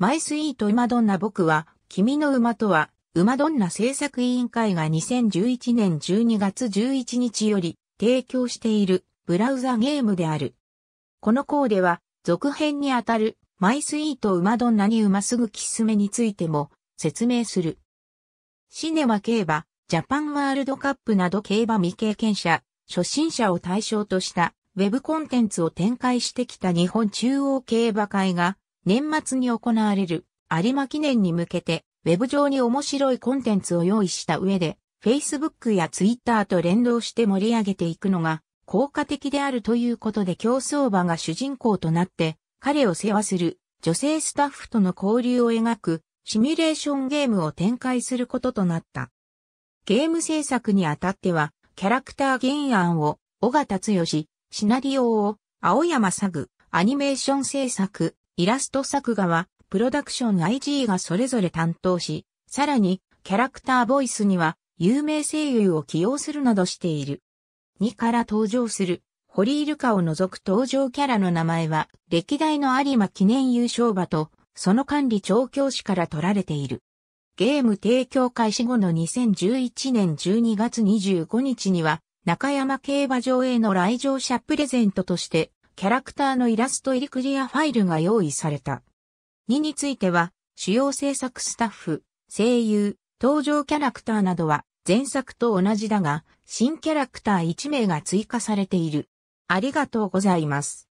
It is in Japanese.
マイスイート馬どんな僕は、君の馬とは、馬どんな制作委員会が2011年12月11日より提供しているブラウザゲームである。このコーデは、続編にあたるマイスイート馬どんなに馬すぐきすめについても説明する。シネマ競馬、ジャパンワールドカップなど競馬未経験者、初心者を対象としたウェブコンテンツを展開してきた日本中央競馬会が年末に行われる有馬記念に向けて、ウェブ上に面白いコンテンツを用意した上で、Facebook や Twitter と連動して盛り上げていくのが効果的であるということで競争馬が主人公となって、彼を世話する女性スタッフとの交流を描くシミュレーションゲームを展開することとなった。ゲーム制作にあたっては、キャラクター原案を、小形達義、シナリオを、青山サグ、アニメーション制作、イラスト作画は、プロダクション IG がそれぞれ担当し、さらに、キャラクターボイスには、有名声優を起用するなどしている。2から登場する、ホリールカを除く登場キャラの名前は、歴代の有馬記念優勝馬と、その管理調教師から取られている。ゲーム提供開始後の2011年12月25日には、中山競馬場への来場者プレゼントとして、キャラクターのイラスト入りクリアファイルが用意された。2については、主要制作スタッフ、声優、登場キャラクターなどは前作と同じだが、新キャラクター1名が追加されている。ありがとうございます。